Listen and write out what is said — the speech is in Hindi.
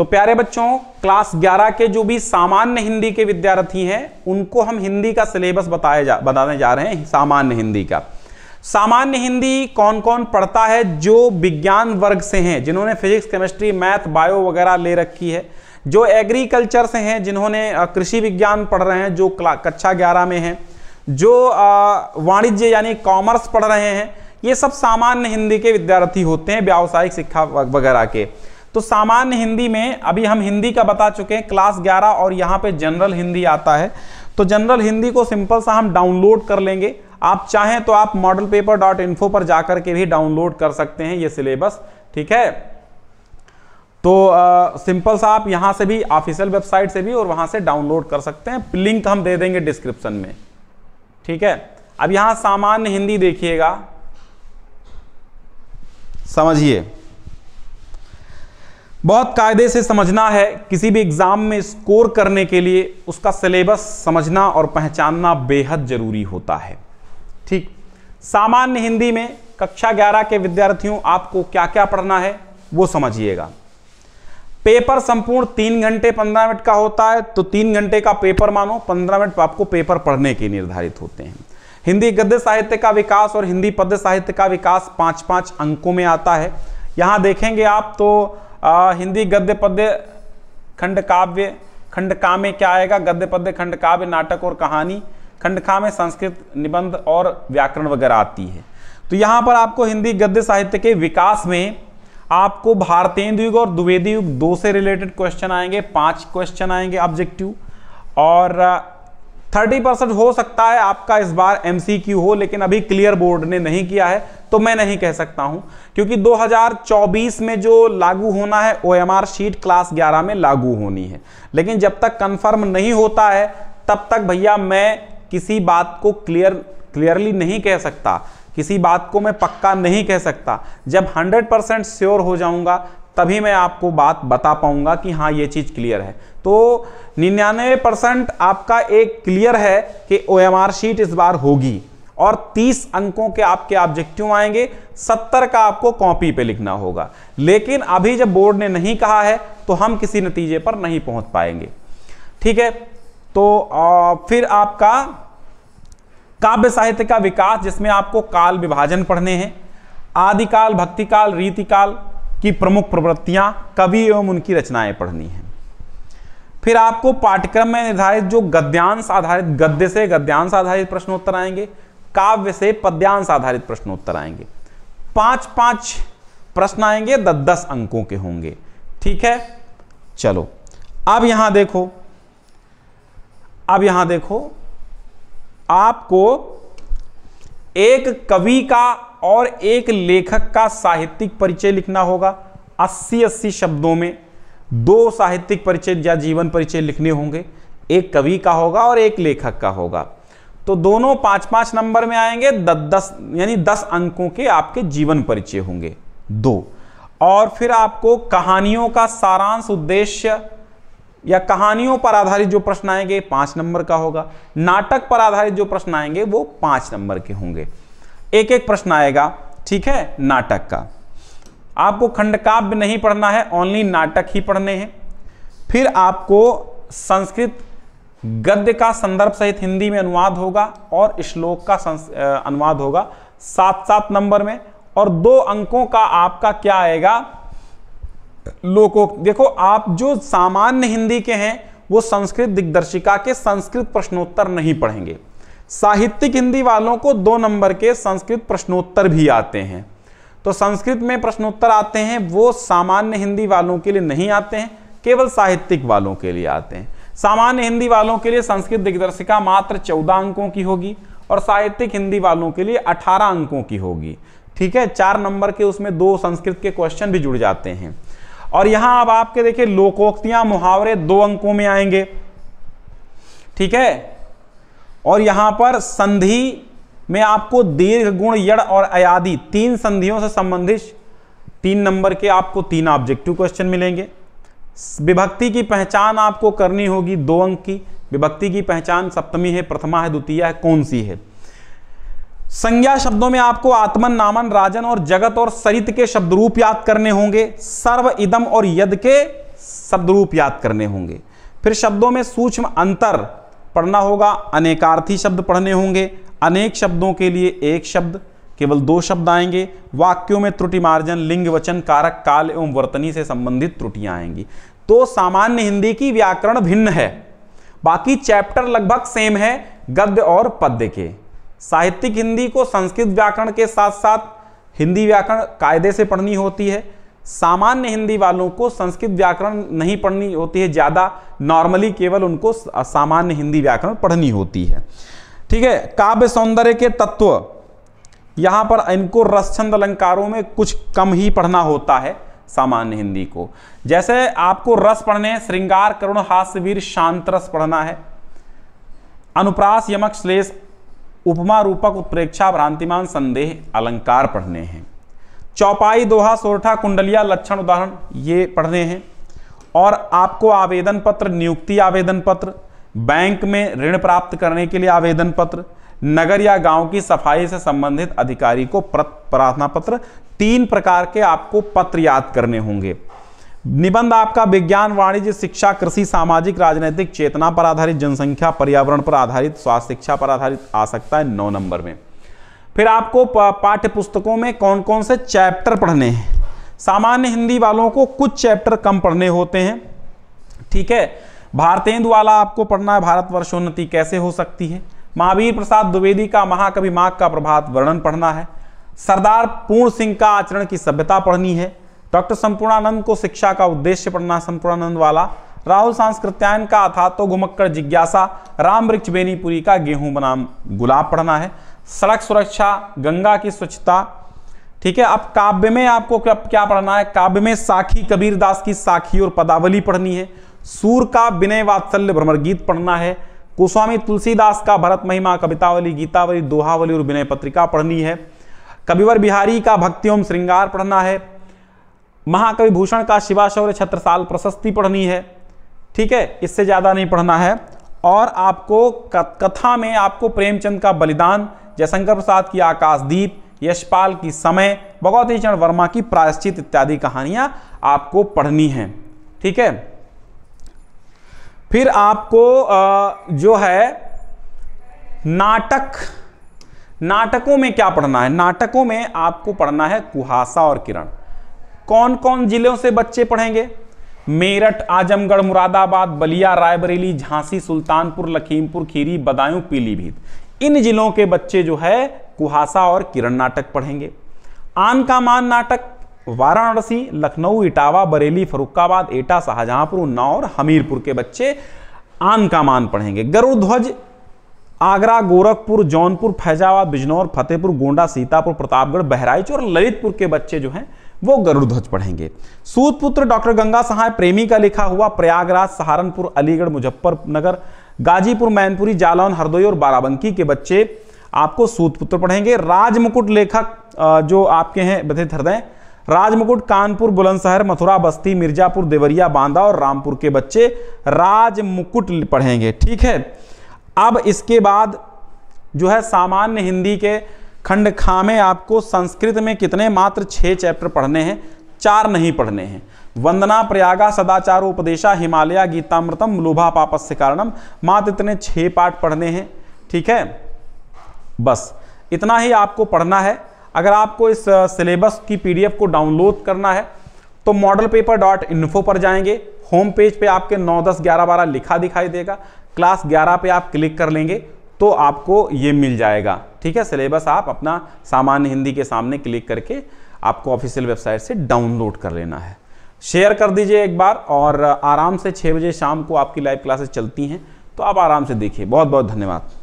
तो प्यारे बच्चों क्लास 11 के जो भी सामान्य हिंदी के विद्यार्थी हैं उनको हम हिंदी का सिलेबस बताया जा बताने जा रहे हैं सामान्य हिंदी का सामान्य हिंदी कौन कौन पढ़ता है जो विज्ञान वर्ग से हैं जिन्होंने फिजिक्स केमिस्ट्री मैथ बायो वगैरह ले रखी है जो एग्रीकल्चर से हैं जिन्होंने कृषि विज्ञान पढ़ रहे हैं जो कक्षा ग्यारह में है जो वाणिज्य यानी कॉमर्स पढ़ रहे हैं ये सब सामान्य हिंदी के विद्यार्थी होते हैं व्यावसायिक शिक्षा वगैरह के तो सामान्य हिंदी में अभी हम हिंदी का बता चुके हैं क्लास 11 और यहाँ पे जनरल हिंदी आता है तो जनरल हिंदी को सिंपल सा हम डाउनलोड कर लेंगे आप चाहें तो आप मॉडल पेपर डॉट इन्फो पर जाकर के भी डाउनलोड कर सकते हैं ये सिलेबस ठीक है तो आ, सिंपल सा आप यहाँ से भी ऑफिशियल वेबसाइट से भी और वहाँ से डाउनलोड कर सकते हैं लिंक हम दे देंगे डिस्क्रिप्शन में ठीक है अब यहाँ सामान्य हिंदी देखिएगा समझिए बहुत कायदे से समझना है किसी भी एग्ज़ाम में स्कोर करने के लिए उसका सिलेबस समझना और पहचानना बेहद ज़रूरी होता है ठीक सामान्य हिंदी में कक्षा 11 के विद्यार्थियों आपको क्या क्या पढ़ना है वो समझिएगा पेपर संपूर्ण तीन घंटे पंद्रह मिनट का होता है तो तीन घंटे का पेपर मानो पंद्रह मिनट आपको पेपर पढ़ने के निर्धारित होते हैं हिंदी गद्य साहित्य का विकास और हिंदी पद्य साहित्य का विकास पाँच पांच अंकों में आता है यहां देखेंगे आप तो आ, हिंदी गद्य पद्य खंड काव्य खंड कामे में क्या आएगा गद्य पद्य खंड काव्य नाटक और कहानी खंड खा में संस्कृत निबंध और व्याकरण वगैरह आती है तो यहाँ पर आपको हिंदी गद्य साहित्य के विकास में आपको भारतेंदु युग और द्विवेदी युग दो से रिलेटेड क्वेश्चन आएंगे पांच क्वेश्चन आएंगे ऑब्जेक्टिव और थर्टी परसेंट हो सकता है आपका इस बार एमसीक्यू हो लेकिन अभी क्लियर बोर्ड ने नहीं किया है तो मैं नहीं कह सकता हूं क्योंकि 2024 में जो लागू होना है ओ एम शीट क्लास 11 में लागू होनी है लेकिन जब तक कंफर्म नहीं होता है तब तक भैया मैं किसी बात को क्लियर क्लियरली नहीं कह सकता किसी बात को मैं पक्का नहीं कह सकता जब 100 परसेंट श्योर हो जाऊंगा तभी मैं आपको बात बता पाऊंगा कि हाँ ये चीज़ क्लियर है तो निन्यानवे परसेंट आपका एक क्लियर है कि ओ शीट इस बार होगी और 30 अंकों के आपके ऑब्जेक्टिव आएंगे 70 का आपको कॉपी पे लिखना होगा लेकिन अभी जब बोर्ड ने नहीं कहा है तो हम किसी नतीजे पर नहीं पहुंच पाएंगे ठीक है तो आ, फिर आपका काव्य साहित्य का विकास जिसमें आपको काल विभाजन पढ़ने हैं आदिकाल भक्तिकाल रीतिकाल की प्रमुख प्रवृत्तियां कवि एवं उनकी रचनाएं पढ़नी है फिर आपको पाठ्यक्रम में निर्धारित जो गद्यांश आधारित गद्य से गद्यांश आधारित प्रश्नोत्तर आएंगे काव्य से पद्यांश आधारित प्रश्नोत्तर आएंगे पांच पांच प्रश्न आएंगे दस दस अंकों के होंगे ठीक है चलो अब यहां देखो अब यहां देखो आपको एक कवि का और एक लेखक का साहित्यिक परिचय लिखना होगा अस्सी अस्सी शब्दों में दो साहित्यिक परिचय या जीवन परिचय लिखने होंगे एक कवि का होगा और एक लेखक का होगा तो दोनों पांच पांच नंबर में आएंगे दस दस यानी दस अंकों के आपके जीवन परिचय होंगे दो और फिर आपको कहानियों का सारांश उद्देश्य या कहानियों पर आधारित जो प्रश्न आएंगे पांच नंबर का होगा नाटक पर आधारित जो प्रश्न आएंगे वो पांच नंबर के होंगे एक एक प्रश्न आएगा ठीक है नाटक का आपको खंडकाव्य नहीं पढ़ना है ओनली नाटक ही पढ़ने हैं फिर आपको संस्कृत गद्य का संदर्भ सहित हिंदी में अनुवाद होगा और श्लोक का अनुवाद होगा सात सात नंबर में और दो अंकों का आपका क्या आएगा लोको देखो आप जो सामान्य हिंदी के हैं वो संस्कृत दिग्दर्शिका के संस्कृत प्रश्नोत्तर नहीं पढ़ेंगे साहित्यिक हिंदी वालों को दो नंबर के संस्कृत प्रश्नोत्तर भी आते हैं तो संस्कृत में प्रश्नोत्तर आते हैं वो सामान्य हिंदी वालों के लिए नहीं आते हैं केवल साहित्यिक वालों के लिए आते हैं सामान्य हिंदी वालों के लिए संस्कृत दिग्दर्शिका मात्र चौदह अंकों की होगी और साहित्यिक हिंदी वालों के लिए अठारह अंकों की होगी ठीक है चार नंबर के उसमें दो संस्कृत के क्वेश्चन भी जुड़ जाते हैं और यहां अब आपके देखिए लोकोक्तियां मुहावरे दो अंकों में आएंगे ठीक है और यहाँ पर संधि में आपको दीर्घ गुण यड़ और अयादि तीन संधियों से संबंधित तीन नंबर के आपको तीन ऑब्जेक्टिव क्वेश्चन मिलेंगे विभक्ति की पहचान आपको करनी होगी दो अंक की विभक्ति की पहचान सप्तमी है प्रथमा है द्वितीय है कौन सी है संज्ञा शब्दों में आपको आत्मन नामन राजन और जगत और सरित के शब्द रूप याद करने होंगे सर्व इदम और यद के शब्द रूप याद करने होंगे फिर शब्दों में सूक्ष्म अंतर पढ़ना होगा अनेकार्थी शब्द पढ़ने होंगे अनेक शब्दों के लिए एक शब्द केवल दो शब्द आएंगे वाक्यों में त्रुटि मार्जन लिंग वचन कारक काल एवं वर्तनी से संबंधित त्रुटियां आएंगी तो सामान्य हिंदी की व्याकरण भिन्न है बाकी चैप्टर लगभग सेम है गद्य और पद्य के साहित्यिक हिंदी को संस्कृत व्याकरण के साथ साथ हिंदी व्याकरण कायदे से पढ़नी होती है सामान्य हिंदी वालों को संस्कृत व्याकरण नहीं पढ़नी होती है ज़्यादा नॉर्मली केवल उनको सामान्य हिंदी व्याकरण पढ़नी होती है ठीक है काव्य सौंदर्य के तत्व यहाँ पर इनको रसछंद अलंकारों में कुछ कम ही पढ़ना होता है सामान्य हिंदी को जैसे आपको रस पढ़ने हैं श्रृंगार करुण हास्यवीर शांत रस पढ़ना है अनुप्रास यमक श्लेष उपमा रूपक उत्प्रेक्षा भ्रांतिमान संदेह अलंकार पढ़ने हैं चौपाई दोहा सोरठा कुंडलिया लक्षण उदाहरण ये पढ़ने हैं और आपको आवेदन पत्र नियुक्ति आवेदन पत्र बैंक में ऋण प्राप्त करने के लिए आवेदन पत्र नगर या गांव की सफाई से संबंधित अधिकारी को प्रार्थना पत्र तीन प्रकार के आपको पत्र याद करने होंगे निबंध आपका विज्ञान वाणिज्य शिक्षा कृषि सामाजिक राजनीतिक चेतना पर आधारित जनसंख्या पर्यावरण पर आधारित स्वास्थ्य शिक्षा पर आधारित आ सकता है नौ नंबर में फिर आपको पाठ्य पुस्तकों में कौन कौन से चैप्टर पढ़ने हैं सामान्य हिंदी वालों को कुछ चैप्टर कम पढ़ने होते हैं ठीक है भारतेंदु वाला आपको पढ़ना है वर्षोन्नति कैसे हो सकती है महावीर प्रसाद द्विवेदी का महाकवि माघ का प्रभात वर्णन पढ़ना है सरदार पूर्ण सिंह का आचरण की सभ्यता पढ़नी है डॉक्टर संपूर्णानंद को शिक्षा का उद्देश्य पढ़ना संपूर्णानंद वाला राहुल सांस्कृत्यायन का अथा तो घुमक्कर जिज्ञासा राम वृक्ष बेनीपुरी का गेहूं बनाम गुलाब पढ़ना है सड़क सुरक्षा गंगा की स्वच्छता ठीक है अब काव्य में आपको क्या, क्या पढ़ना है काव्य में साखी कबीर दास की साखी और पदावली पढ़नी है सूर का विनय वात्सल्य भ्रमर गीत पढ़ना है गोस्वामी तुलसीदास का भरत महिमा कवितावली गीतावली दोहावली और विनय पत्रिका पढ़नी है कविवर बिहारी का भक्ति ओम श्रृंगार पढ़ना है महाकवि भूषण का शिवाशौर्य छत्रसाल प्रशस्ति पढ़नी है ठीक है इससे ज़्यादा नहीं पढ़ना है और आपको कथा में आपको प्रेमचंद का बलिदान जयशंकर प्रसाद की आकाशदीप यशपाल की समय भगवती चरण वर्मा की प्रायश्चित इत्यादि कहानियां आपको पढ़नी है ठीक है फिर आपको जो है नाटक नाटकों में क्या पढ़ना है नाटकों में आपको पढ़ना है कुहासा और किरण कौन कौन जिलों से बच्चे पढ़ेंगे मेरठ आजमगढ़ मुरादाबाद बलिया रायबरेली झांसी सुल्तानपुर लखीमपुर खीरी बदायूं पीलीभीत इन जिलों के बच्चे जो है कुहासा और किरण नाटक पढ़ेंगे आन का मान नाटक वाराणसी लखनऊ इटावा बरेली फरुखाबाद एटा शाहजहांपुर उन्नाव और हमीरपुर के बच्चे आन का मान पढ़ेंगे गरुध्वज आगरा गोरखपुर जौनपुर फैजाबाद बिजनौर फतेहपुर गोंडा सीतापुर प्रतापगढ़ बहराइच और ललितपुर के बच्चे जो हैं वो गरुड़ध्वज पढ़ेंगे सूदपुत्र डॉक्टर गंगा सहाय प्रेमी का लिखा हुआ प्रयागराज सहारनपुर अलीगढ़ मुजफ्फरनगर गाजीपुर मैनपुरी जालौन हरदोई और बाराबंकी के बच्चे आपको सूतपुत्र पढ़ेंगे राजमुकुट लेखक जो आपके हैं बथित हृदय राजमुकुट कानपुर बुलंदशहर मथुरा बस्ती मिर्जापुर देवरिया बांदा और रामपुर के बच्चे राजमुकुट पढ़ेंगे ठीक है अब इसके बाद जो है सामान्य हिंदी के खंड खामे आपको संस्कृत में कितने मात्र छः चैप्टर पढ़ने हैं चार नहीं पढ़ने हैं वंदना प्रयागा सदाचार उपदेशा हिमालय गीतामृतम लोभा पापस्य कारणम मात्र इतने छः पाठ पढ़ने हैं ठीक है बस इतना ही आपको पढ़ना है अगर आपको इस सिलेबस की पीडीएफ को डाउनलोड करना है तो मॉडल पेपर डॉट इन्फो पर जाएंगे होम पेज पे आपके 9, 10, 11, 12 लिखा दिखाई देगा क्लास 11 पे आप क्लिक कर लेंगे तो आपको ये मिल जाएगा ठीक है सिलेबस आप अपना सामान्य हिंदी के सामने क्लिक करके आपको ऑफिशियल वेबसाइट से डाउनलोड कर लेना है शेयर कर दीजिए एक बार और आराम से छः बजे शाम को आपकी लाइव क्लासेस चलती हैं तो आप आराम से देखिए बहुत बहुत धन्यवाद